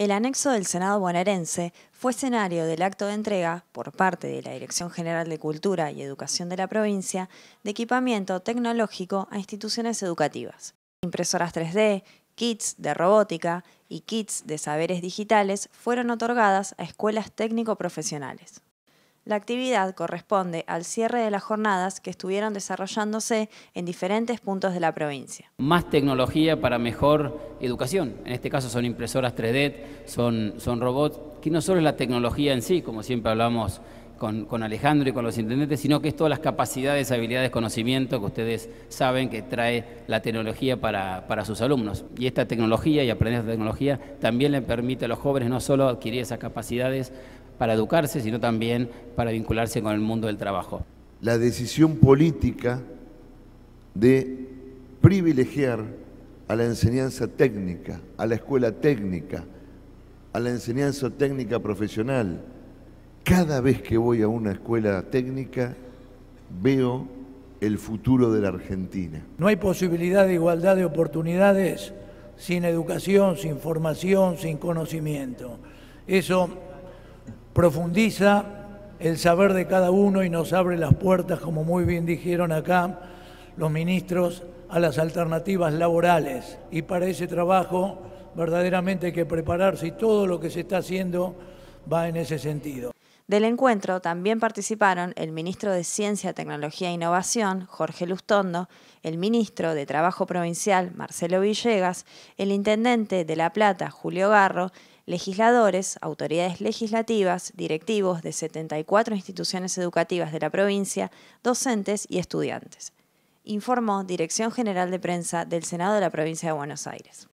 El anexo del Senado bonaerense fue escenario del acto de entrega, por parte de la Dirección General de Cultura y Educación de la provincia, de equipamiento tecnológico a instituciones educativas. Impresoras 3D, kits de robótica y kits de saberes digitales fueron otorgadas a escuelas técnico-profesionales. La actividad corresponde al cierre de las jornadas que estuvieron desarrollándose en diferentes puntos de la provincia. Más tecnología para mejor educación. En este caso son impresoras 3D, son, robots, que no solo es la tecnología en sí, como siempre hablamos con, Alejandro y con los intendentes, sino que es todas las capacidades, habilidades, conocimiento que ustedes saben que trae la tecnología para, para sus alumnos. Y esta tecnología y aprender esta tecnología también le permite a los jóvenes no solo adquirir esas capacidades, para educarse, sino también para vincularse con el mundo del trabajo. La decisión política de privilegiar a la enseñanza técnica, a la escuela técnica, a la enseñanza técnica profesional. Cada vez que voy a una escuela técnica veo el futuro de la Argentina. No hay posibilidad de igualdad de oportunidades sin educación, sin formación, sin conocimiento. Eso profundiza el saber de cada uno y nos abre las puertas, como muy bien dijeron acá los ministros, a las alternativas laborales. Y para ese trabajo verdaderamente hay que prepararse y todo lo que se está haciendo va en ese sentido. Del encuentro también participaron el ministro de Ciencia, Tecnología e Innovación, Jorge Lustondo, el ministro de Trabajo Provincial, Marcelo Villegas, el intendente de La Plata, Julio Garro, legisladores, autoridades legislativas, directivos de 74 instituciones educativas de la provincia, docentes y estudiantes informó Dirección General de Prensa del Senado de la Provincia de Buenos Aires.